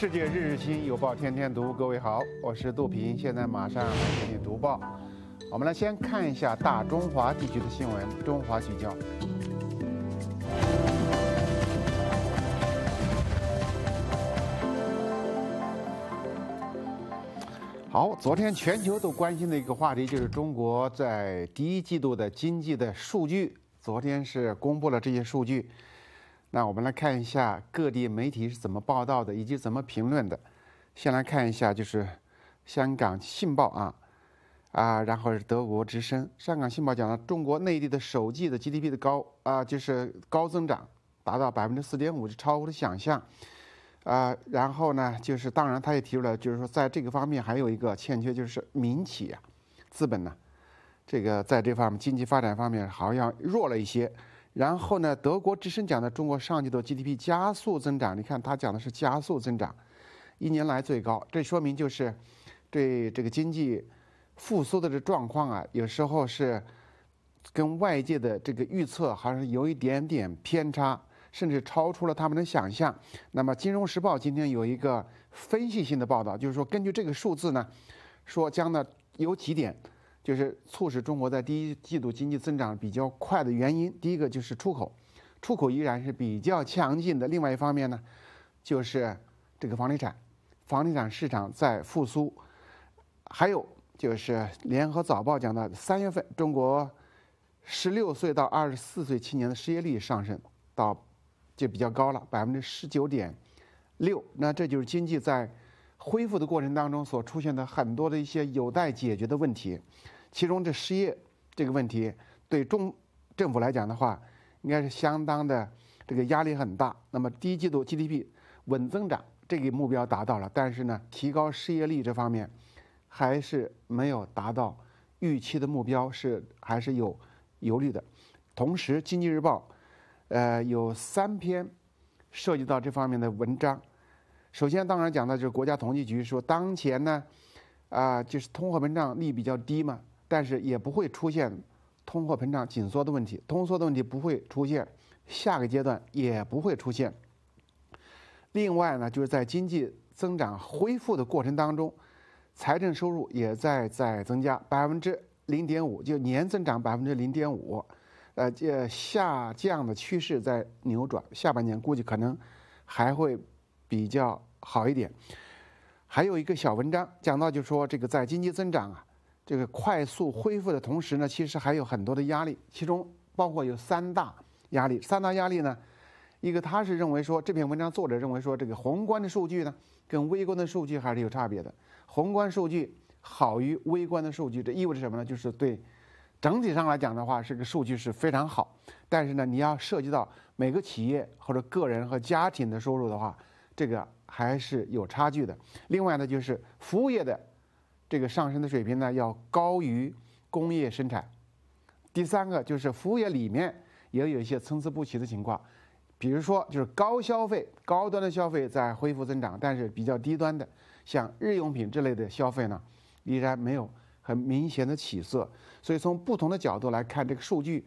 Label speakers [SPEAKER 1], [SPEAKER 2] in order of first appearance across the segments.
[SPEAKER 1] 世界日日新，有报天天读。各位好，我是杜平，现在马上来给你读报。我们来先看一下大中华地区的新闻，《中华聚焦》。好，昨天全球都关心的一个话题就是中国在第一季度的经济的数据。昨天是公布了这些数据。那我们来看一下各地媒体是怎么报道的，以及怎么评论的。先来看一下，就是香港《信报》啊，啊，然后是德国之声。香港《信报》讲了，中国内地的首季的 GDP 的高啊，就是高增长，达到百分之四点五，是超乎的想象。啊，然后呢，就是当然他也提出来，就是说在这个方面还有一个欠缺，就是民企啊，资本呢，这个在这方面经济发展方面好像弱了一些。然后呢，德国之声讲的中国上季度 GDP 加速增长，你看他讲的是加速增长，一年来最高，这说明就是对这个经济复苏的这状况啊，有时候是跟外界的这个预测还是有一点点偏差，甚至超出了他们的想象。那么《金融时报》今天有一个分析性的报道，就是说根据这个数字呢，说将呢有几点。就是促使中国在第一季度经济增长比较快的原因，第一个就是出口，出口依然是比较强劲的。另外一方面呢，就是这个房地产，房地产市场在复苏，还有就是联合早报讲的，三月份中国十六岁到二十四岁青年的失业率上升到就比较高了，百分之十九点六。那这就是经济在恢复的过程当中所出现的很多的一些有待解决的问题。其中这失业这个问题，对中政府来讲的话，应该是相当的这个压力很大。那么第一季度 GDP 稳增长这个目标达到了，但是呢，提高失业率这方面还是没有达到预期的目标，是还是有忧虑的。同时，《经济日报》呃有三篇涉及到这方面的文章。首先，当然讲的就是国家统计局说，当前呢，啊就是通货膨胀率比较低嘛。但是也不会出现通货膨胀紧缩的问题，通缩的问题不会出现，下个阶段也不会出现。另外呢，就是在经济增长恢复的过程当中，财政收入也在在增加，百分之零点五，就年增长百分之零点五，呃，这下降的趋势在扭转，下半年估计可能还会比较好一点。还有一个小文章讲到，就说这个在经济增长啊。这个快速恢复的同时呢，其实还有很多的压力，其中包括有三大压力。三大压力呢，一个他是认为说这篇文章作者认为说这个宏观的数据呢，跟微观的数据还是有差别的。宏观数据好于微观的数据，这意味着什么呢？就是对整体上来讲的话，这个数据是非常好。但是呢，你要涉及到每个企业或者个人和家庭的收入的话，这个还是有差距的。另外呢，就是服务业的。这个上升的水平呢，要高于工业生产。第三个就是服务业里面也有一些参差不齐的情况，比如说就是高消费、高端的消费在恢复增长，但是比较低端的，像日用品之类的消费呢，依然没有很明显的起色。所以从不同的角度来看这个数据，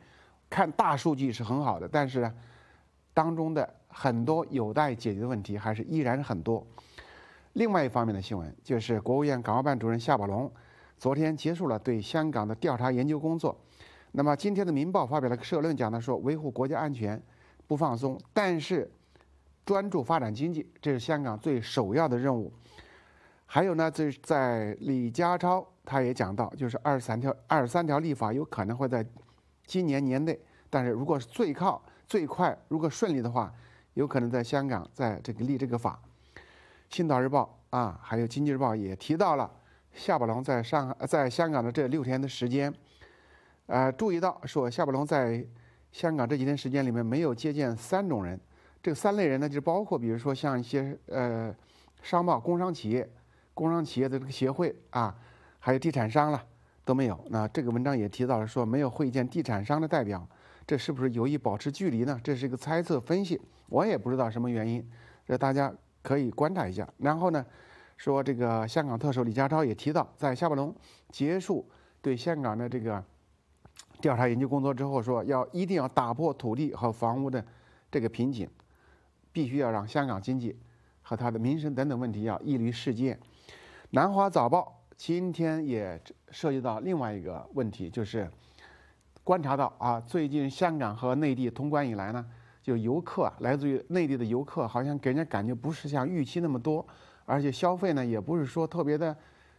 [SPEAKER 1] 看大数据是很好的，但是呢，当中的很多有待解决的问题还是依然很多。另外一方面的新闻，就是国务院港澳办主任夏宝龙昨天结束了对香港的调查研究工作。那么今天的《民报》发表了社论，讲的说，维护国家安全不放松，但是专注发展经济，这是香港最首要的任务。还有呢，就是在李家超他也讲到，就是二十三条二十三条立法有可能会在今年年内，但是如果是最靠最快，如果顺利的话，有可能在香港在这个立这个法。青岛日报啊，还有经济日报也提到了夏宝龙在上海、在香港的这六天的时间，呃，注意到说夏宝龙在香港这几天时间里面没有接见三种人，这三类人呢，就包括比如说像一些呃，商贸、工商企业、工商企业的这个协会啊，还有地产商了都没有。那这个文章也提到了说没有会见地产商的代表，这是不是有意保持距离呢？这是一个猜测分析，我也不知道什么原因。这大家。可以观察一下，然后呢，说这个香港特首李家超也提到，在夏宝龙结束对香港的这个调查研究工作之后，说要一定要打破土地和房屋的这个瓶颈，必须要让香港经济和他的民生等等问题要屹立世界。南华早报今天也涉及到另外一个问题，就是观察到啊，最近香港和内地通关以来呢。就游客啊，来自于内地的游客，好像给人家感觉不是像预期那么多，而且消费呢也不是说特别的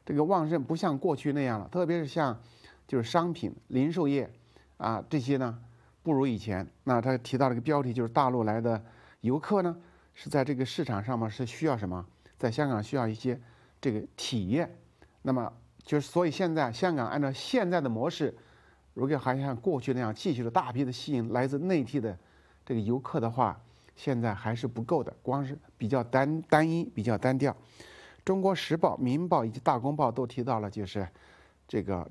[SPEAKER 1] 这个旺盛，不像过去那样了。特别是像就是商品零售业啊这些呢不如以前。那他提到了一个标题，就是大陆来的游客呢是在这个市场上嘛是需要什么？在香港需要一些这个体验。那么就是所以现在香港按照现在的模式，如果还像过去那样，继续的大批的吸引来自内地的。这个游客的话，现在还是不够的，光是比较单单一，比较单调。中国时报、民报以及大公报都提到了，就是这个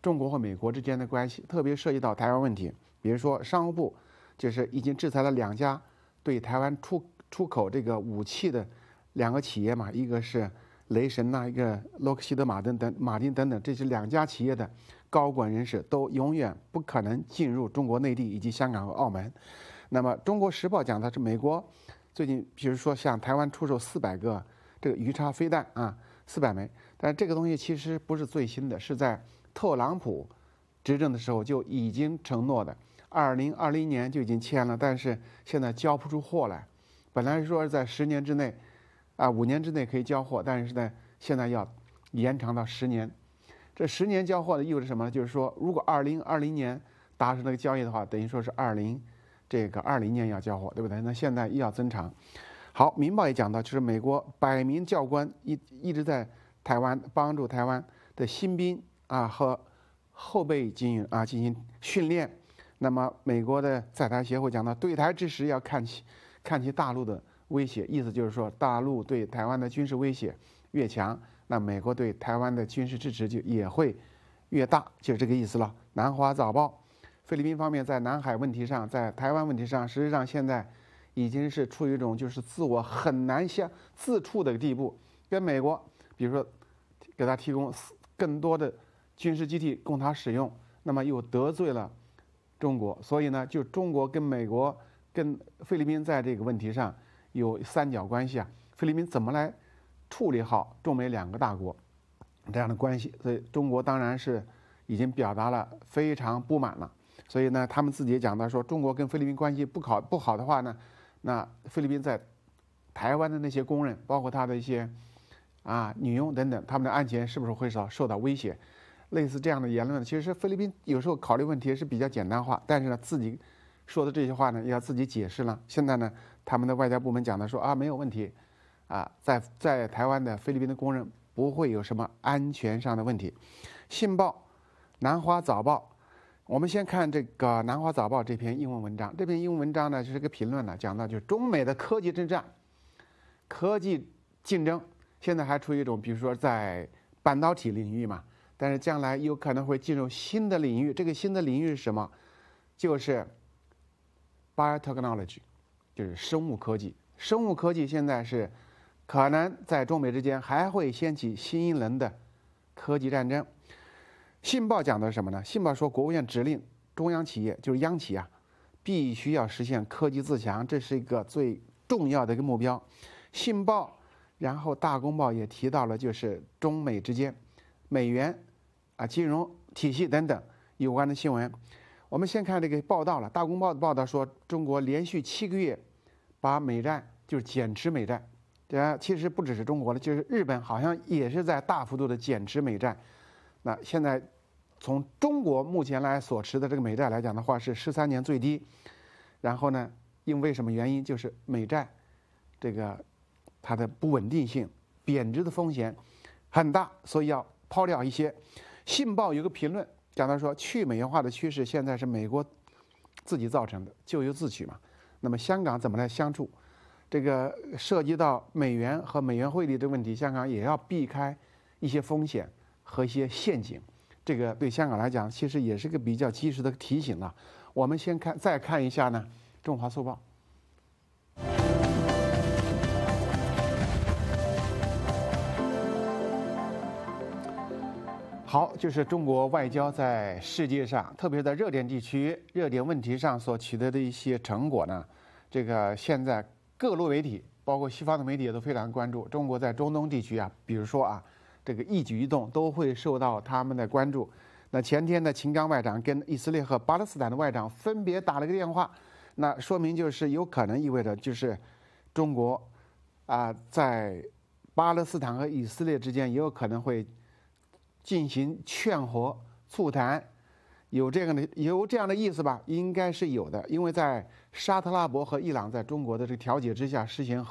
[SPEAKER 1] 中国和美国之间的关系，特别涉及到台湾问题。比如说，商务部就是已经制裁了两家对台湾出出口这个武器的两个企业嘛，一个是雷神，那一个洛克希德马丁等马丁等等，这些两家企业的高管人士都永远不可能进入中国内地以及香港和澳门。那么，《中国时报》讲的是美国最近，比如说向台湾出售四百个这个鱼叉飞弹啊，四百枚。但这个东西其实不是最新的，是在特朗普执政的时候就已经承诺的，二零二零年就已经签了，但是现在交不出货来。本来说是在十年之内，啊，五年之内可以交货，但是呢，现在要延长到十年。这十年交货的意味着什么呢？就是说，如果二零二零年达成那个交易的话，等于说是二零。这个二零年要交货，对不对？那现在又要增长。好，民报也讲到，就是美国百名教官一一直在台湾帮助台湾的新兵啊和后备军人啊进行训练。那么美国的在台协会讲到，对台支持要看起看起大陆的威胁，意思就是说，大陆对台湾的军事威胁越强，那美国对台湾的军事支持就也会越大，就是这个意思了。南华早报。菲律宾方面在南海问题上，在台湾问题上，实际上现在已经是处于一种就是自我很难相自处的地步。跟美国，比如说给他提供更多的军事基地供他使用，那么又得罪了中国。所以呢，就中国跟美国、跟菲律宾在这个问题上有三角关系啊。菲律宾怎么来处理好中美两个大国这样的关系？所以中国当然是已经表达了非常不满了。所以呢，他们自己也讲到说，中国跟菲律宾关系不好不好的话呢，那菲律宾在台湾的那些工人，包括他的一些啊女佣等等，他们的安全是不是会受受到威胁？类似这样的言论，其实菲律宾有时候考虑问题是比较简单化，但是呢，自己说的这些话呢，要自己解释了。现在呢，他们的外交部门讲的说啊，没有问题，啊，在在台湾的菲律宾的工人不会有什么安全上的问题。信报、南华早报。我们先看这个《南华早报》这篇英文文章。这篇英文文章呢，就是个评论呢，讲到就是中美的科技之战、科技竞争，现在还处于一种，比如说在半导体领域嘛，但是将来有可能会进入新的领域。这个新的领域是什么？就是 biotechnology，就是生物科技。生物科技现在是可能在中美之间还会掀起新一轮的科技战争。信报讲的是什么呢？信报说，国务院指令中央企业，就是央企啊，必须要实现科技自强，这是一个最重要的一个目标。信报，然后大公报也提到了，就是中美之间，美元，啊，金融体系等等有关的新闻。我们先看这个报道了。大公报的报道说，中国连续七个月，把美债就是减持美债，对啊，其实不只是中国了，就是日本好像也是在大幅度的减持美债。那现在，从中国目前来所持的这个美债来讲的话，是十三年最低。然后呢，因为什么原因？就是美债，这个它的不稳定性、贬值的风险很大，所以要抛掉一些。信报有个评论，讲到说，去美元化的趋势现在是美国自己造成的，咎由自取嘛。那么香港怎么来相处？这个涉及到美元和美元汇率的问题，香港也要避开一些风险。和一些陷阱，这个对香港来讲，其实也是个比较及时的提醒啊。我们先看，再看一下呢，《中华速报》。好，就是中国外交在世界上，特别是在热点地区、热点问题上所取得的一些成果呢。这个现在各路媒体，包括西方的媒体也都非常关注中国在中东地区啊，比如说啊。这个一举一动都会受到他们的关注。那前天呢，秦刚外长跟以色列和巴勒斯坦的外长分别打了个电话，那说明就是有可能意味着就是，中国，啊，在巴勒斯坦和以色列之间也有可能会进行劝和促谈，有这个的有这样的意思吧？应该是有的，因为在沙特阿拉伯和伊朗在中国的这个调解之下实行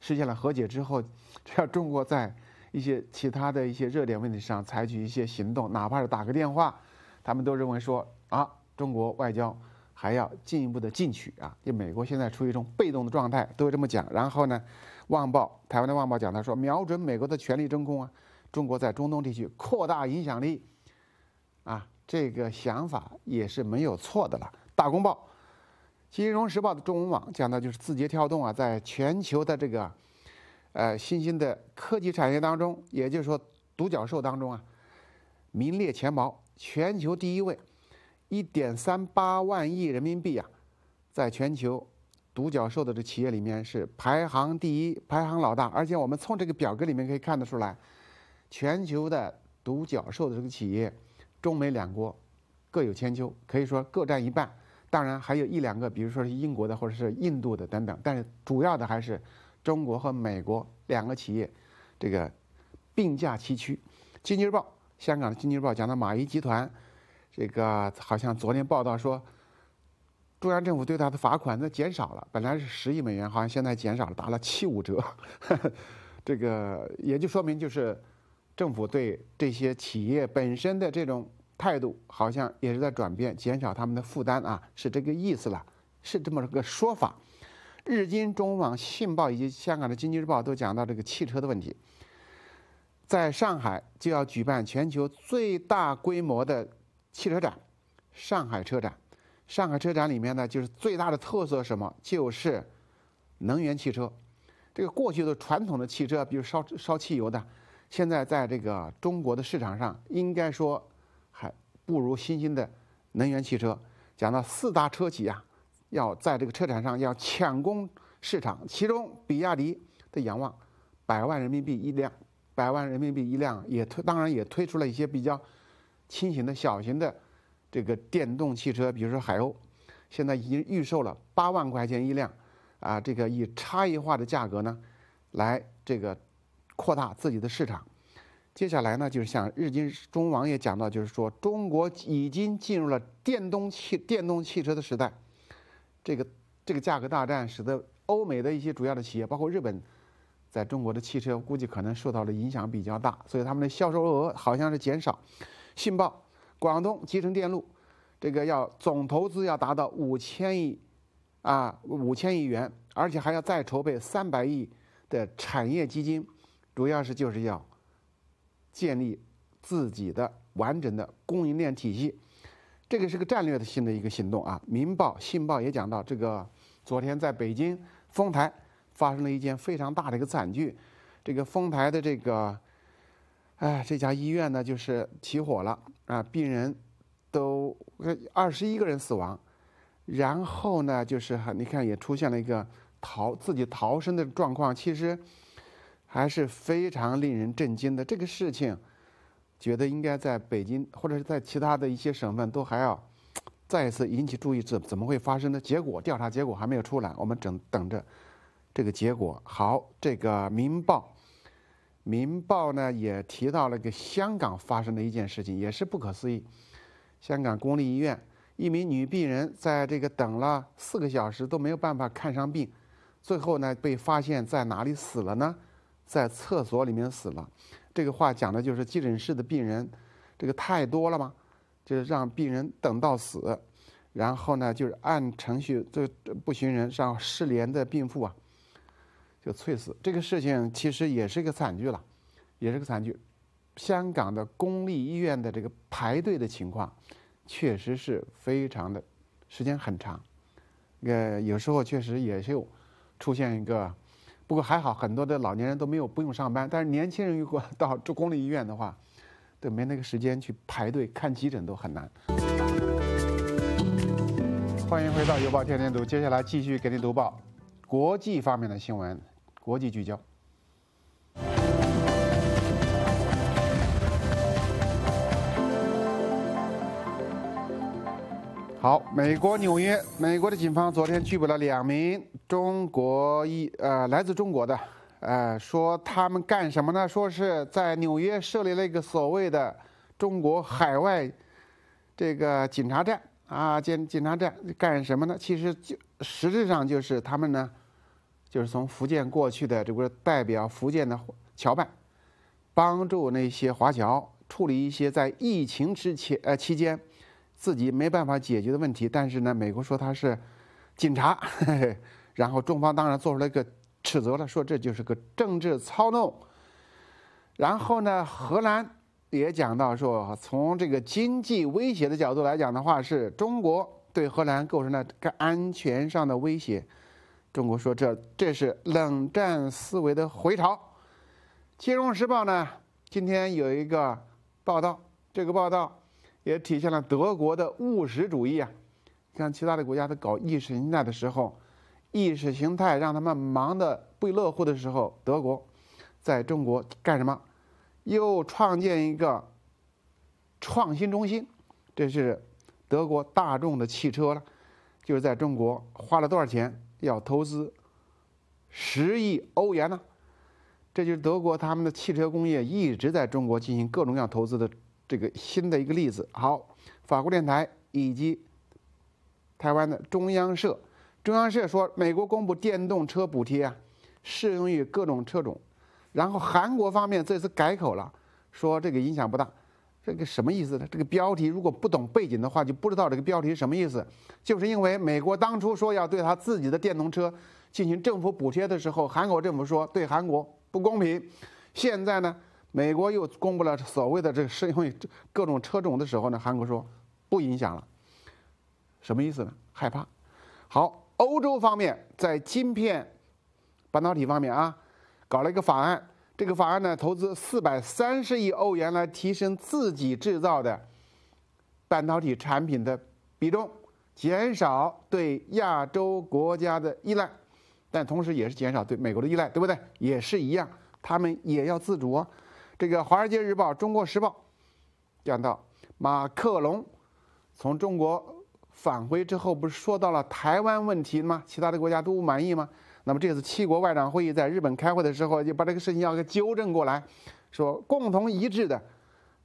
[SPEAKER 1] 实现了和解之后，只要中国在。一些其他的一些热点问题上采取一些行动，哪怕是打个电话，他们都认为说啊，中国外交还要进一步的进取啊。就美国现在处于一种被动的状态，都会这么讲。然后呢，《旺报》台湾的《旺报》讲他说，瞄准美国的权力真空啊，中国在中东地区扩大影响力啊，这个想法也是没有错的了。《大公报》、《金融时报》的中文网讲的，就是字节跳动啊，在全球的这个。呃，新兴的科技产业当中，也就是说独角兽当中啊，名列前茅，全球第一位，一点三八万亿人民币啊，在全球独角兽的这企业里面是排行第一，排行老大。而且我们从这个表格里面可以看得出来，全球的独角兽的这个企业，中美两国各有千秋，可以说各占一半。当然还有一两个，比如说是英国的或者是印度的等等，但是主要的还是。中国和美国两个企业，这个并驾齐驱。《经济日报》香港的《经济日报》讲到马云集团，这个好像昨天报道说，中央政府对他的罚款在减少了，本来是十亿美元，好像现在减少了，打了七五折。这个也就说明就是政府对这些企业本身的这种态度，好像也是在转变，减少他们的负担啊，是这个意思了，是这么个说法。日经中文网、信报以及香港的《经济日报》都讲到这个汽车的问题。在上海就要举办全球最大规模的汽车展——上海车展。上海车展里面呢，就是最大的特色什么？就是能源汽车。这个过去的传统的汽车，比如烧烧汽油的，现在在这个中国的市场上，应该说还不如新兴的能源汽车。讲到四大车企啊。要在这个车展上要抢攻市场，其中比亚迪的仰望，百万人民币一辆，百万人民币一辆也推，当然也推出了一些比较轻型的小型的这个电动汽车，比如说海鸥，现在已经预售了八万块钱一辆，啊，这个以差异化的价格呢，来这个扩大自己的市场。接下来呢，就是像日经中网也讲到，就是说中国已经进入了电动汽电动汽车的时代。这个这个价格大战使得欧美的一些主要的企业，包括日本，在中国的汽车估计可能受到了影响比较大，所以他们的销售额好像是减少。信报，广东集成电路，这个要总投资要达到五千亿，啊五千亿元，而且还要再筹备三百亿的产业基金，主要是就是要建立自己的完整的供应链体系。这个是个战略的的一个行动啊！《民报》《信报》也讲到，这个昨天在北京丰台发生了一件非常大的一个惨剧，这个丰台的这个，哎，这家医院呢就是起火了啊，病人都二十一个人死亡，然后呢就是你看也出现了一个逃自己逃生的状况，其实还是非常令人震惊的这个事情。觉得应该在北京或者是在其他的一些省份都还要再一次引起注意，怎怎么会发生呢？结果调查结果还没有出来，我们等等着这个结果。好，这个《民报》，《民报》呢也提到了一个香港发生的一件事情，也是不可思议。香港公立医院一名女病人在这个等了四个小时都没有办法看上病，最后呢被发现在哪里死了呢？在厕所里面死了。这个话讲的就是急诊室的病人，这个太多了吗？就是让病人等到死，然后呢，就是按程序这不寻人，让失联的病妇啊，就猝死。这个事情其实也是一个惨剧了，也是个惨剧。香港的公立医院的这个排队的情况，确实是非常的，时间很长。呃，有时候确实也就出现一个。不过还好，很多的老年人都没有不用上班，但是年轻人如果 到住公立医院的话，都没那个时间去排队看急诊都很难。欢迎回到《邮报天天读》，接下来继续给您读报，国际方面的新闻，国际聚焦。好，美国纽约，美国的警方昨天拘捕了两名中国一呃来自中国的，呃，说他们干什么呢？说是在纽约设立了一个所谓的中国海外这个警察站啊，监，警察站干什么呢？其实就实质上就是他们呢，就是从福建过去的，这不是代表福建的侨办，帮助那些华侨处理一些在疫情之前呃期间。自己没办法解决的问题，但是呢，美国说他是警察，然后中方当然做出了一个斥责了，说这就是个政治操弄。然后呢，荷兰也讲到说，从这个经济威胁的角度来讲的话，是中国对荷兰构成了个安全上的威胁。中国说这这是冷战思维的回潮。《金融时报》呢，今天有一个报道，这个报道。也体现了德国的务实主义啊！像其他的国家在搞意识形态的时候，意识形态让他们忙得不亦乐乎的时候，德国在中国干什么？又创建一个创新中心。这是德国大众的汽车了，就是在中国花了多少钱？要投资十亿欧元呢！这就是德国他们的汽车工业一直在中国进行各种各样投资的。这个新的一个例子，好，法国电台以及台湾的中央社，中央社说，美国公布电动车补贴啊，适用于各种车种，然后韩国方面这次改口了，说这个影响不大，这个什么意思呢？这个标题如果不懂背景的话，就不知道这个标题什么意思，就是因为美国当初说要对他自己的电动车进行政府补贴的时候，韩国政府说对韩国不公平，现在呢？美国又公布了所谓的这个是因各种车种的时候呢，韩国说，不影响了，什么意思呢？害怕。好，欧洲方面在芯片、半导体方面啊，搞了一个法案，这个法案呢，投资四百三十亿欧元来提升自己制造的半导体产品的比重，减少对亚洲国家的依赖，但同时也是减少对美国的依赖，对不对？也是一样，他们也要自主这个《华尔街日报》《中国时报》讲到，马克龙从中国返回之后，不是说到了台湾问题吗？其他的国家都不满意吗？那么这次七国外长会议在日本开会的时候，就把这个事情要给纠正过来，说共同一致的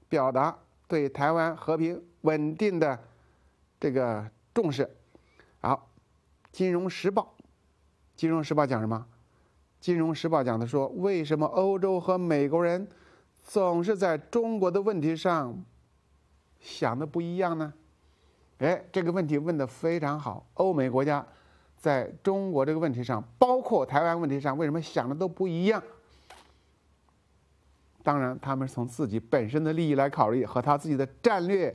[SPEAKER 1] 表达对台湾和平稳定的这个重视。好，《金融时报》《金融时报》讲什么？《金融时报》讲的说，为什么欧洲和美国人？总是在中国的问题上想的不一样呢？哎，这个问题问的非常好。欧美国家在中国这个问题上，包括台湾问题上，为什么想的都不一样？当然，他们从自己本身的利益来考虑，和他自己的战略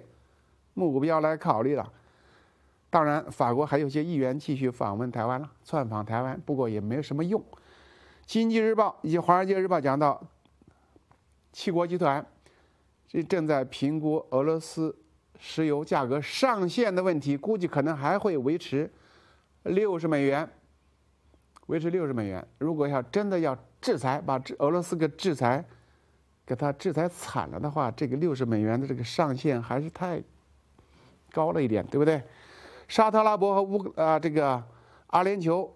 [SPEAKER 1] 目标来考虑了。当然，法国还有些议员继续访问台湾了，窜访台湾，不过也没有什么用。《经济日报》以及《华尔街日报》讲到。七国集团这正在评估俄罗斯石油价格上限的问题，估计可能还会维持六十美元，维持六十美元。如果要真的要制裁，把俄俄罗斯给制裁，给他制裁惨了的话，这个六十美元的这个上限还是太高了一点，对不对？沙特、阿拉伯和乌呃这个阿联酋，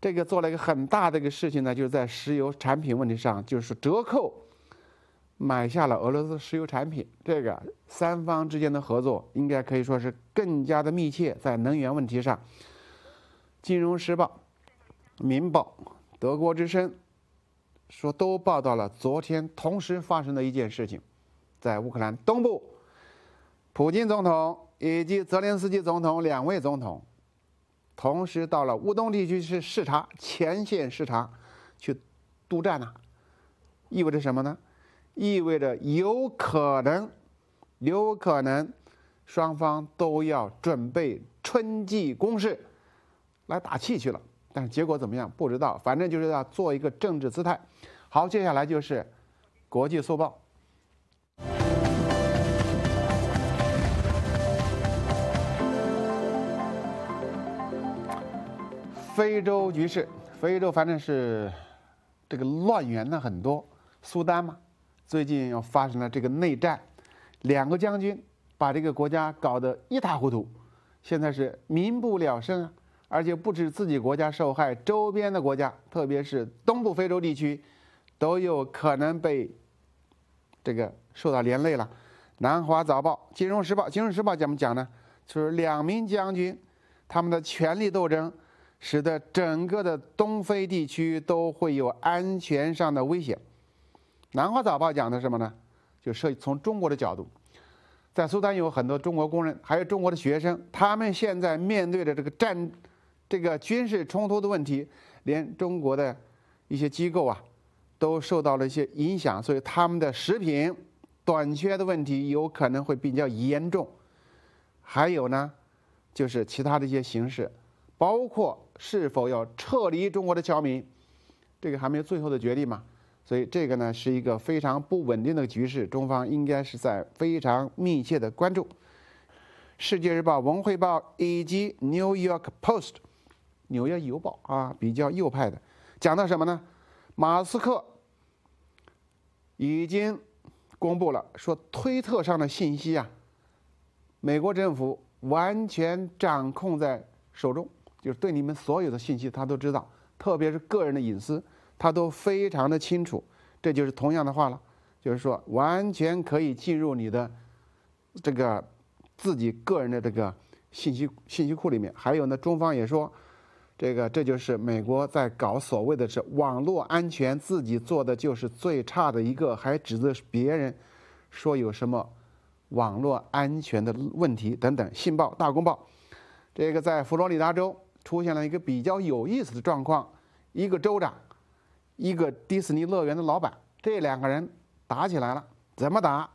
[SPEAKER 1] 这个做了一个很大的一个事情呢，就是在石油产品问题上，就是折扣。买下了俄罗斯石油产品，这个三方之间的合作应该可以说是更加的密切，在能源问题上，《金融时报》、《明报》、《德国之声》说都报道了昨天同时发生的一件事情，在乌克兰东部，普京总统以及泽连斯基总统两位总统同时到了乌东地区去视察前线视察，去督战呐，意味着什么呢？意味着有可能，有可能，双方都要准备春季攻势，来打气去了。但是结果怎么样不知道，反正就是要做一个政治姿态。好，接下来就是国际速报。非洲局势，非洲反正是这个乱源呢很多，苏丹嘛。最近又发生了这个内战，两个将军把这个国家搞得一塌糊涂，现在是民不聊生，啊！而且不止自己国家受害，周边的国家，特别是东部非洲地区，都有可能被这个受到连累了。南华早报、金融时报、金融时报怎么讲呢？就是两名将军他们的权力斗争，使得整个的东非地区都会有安全上的危险。《南华早报》讲的什么呢？就是从中国的角度，在苏丹有很多中国工人，还有中国的学生，他们现在面对着这个战、这个军事冲突的问题，连中国的一些机构啊，都受到了一些影响，所以他们的食品短缺的问题有可能会比较严重。还有呢，就是其他的一些形势，包括是否要撤离中国的侨民，这个还没有最后的决定嘛。所以这个呢是一个非常不稳定的局势，中方应该是在非常密切的关注。世界日报、文汇报以及《New York Post》（纽约邮报）啊，比较右派的，讲到什么呢？马斯克已经公布了，说推特上的信息啊，美国政府完全掌控在手中，就是对你们所有的信息他都知道，特别是个人的隐私。他都非常的清楚，这就是同样的话了，就是说完全可以进入你的这个自己个人的这个信息信息库里面。还有呢，中方也说，这个这就是美国在搞所谓的是网络安全，自己做的就是最差的一个，还指责别人说有什么网络安全的问题等等。《信报》《大公报》，这个在佛罗里达州出现了一个比较有意思的状况，一个州长。一个迪士尼乐园的老板，这两个人打起来了，怎么打？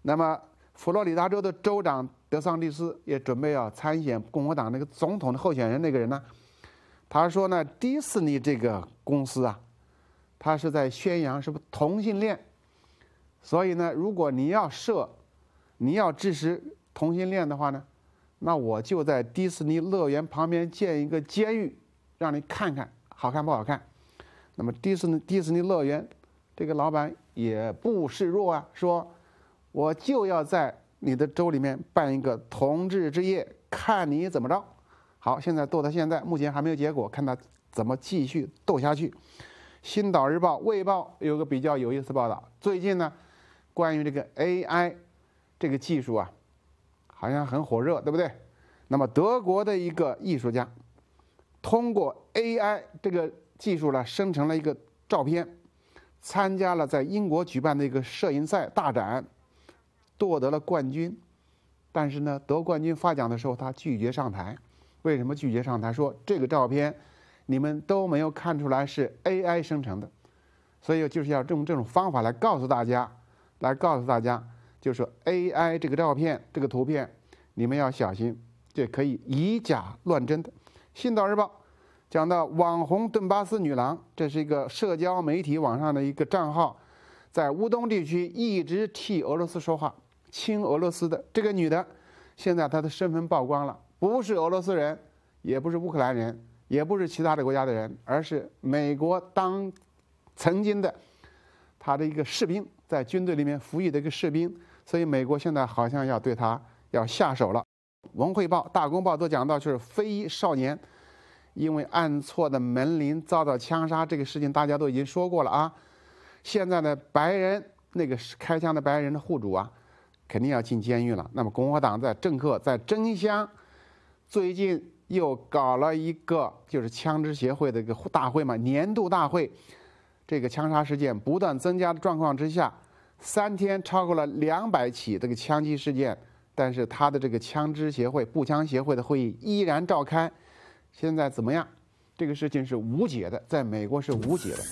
[SPEAKER 1] 那么，佛罗里达州的州长德桑蒂斯也准备要参选共和党那个总统的候选人，那个人呢？他说呢，迪士尼这个公司啊，他是在宣扬是不是同性恋？所以呢，如果你要设，你要支持同性恋的话呢，那我就在迪士尼乐园旁边建一个监狱，让你看看好看不好看。那么迪士尼迪士尼乐园，这个老板也不示弱啊，说，我就要在你的州里面办一个同志之夜，看你怎么着。好，现在斗到现在目前还没有结果，看他怎么继续斗下去。新岛日报、卫报有个比较有意思报道，最近呢，关于这个 AI 这个技术啊，好像很火热，对不对？那么德国的一个艺术家，通过 AI 这个。技术呢生成了一个照片，参加了在英国举办的一个摄影赛大展，夺得了冠军。但是呢，得冠军发奖的时候，他拒绝上台。为什么拒绝上台？说这个照片，你们都没有看出来是 AI 生成的。所以就是要用这种方法来告诉大家，来告诉大家，就是 AI 这个照片这个图片，你们要小心，这可以以假乱真的。《信导日报》。讲到网红顿巴斯女郎，这是一个社交媒体网上的一个账号，在乌东地区一直替俄罗斯说话、亲俄罗斯的这个女的，现在她的身份曝光了，不是俄罗斯人，也不是乌克兰人，也不是其他的国家的人，而是美国当曾经的他的一个士兵，在军队里面服役的一个士兵，所以美国现在好像要对她要下手了。文汇报、大公报都讲到，就是非裔少年。因为按错的门铃遭到枪杀这个事情大家都已经说过了啊，现在呢白人那个开枪的白人的户主啊，肯定要进监狱了。那么共和党在政客在争相，最近又搞了一个就是枪支协会的一个大会嘛年度大会，这个枪杀事件不断增加的状况之下，三天超过了两百起这个枪击事件，但是他的这个枪支协会步枪协会的会议依然召开。现在怎么样？这个事情是无解的，在美国是无解的。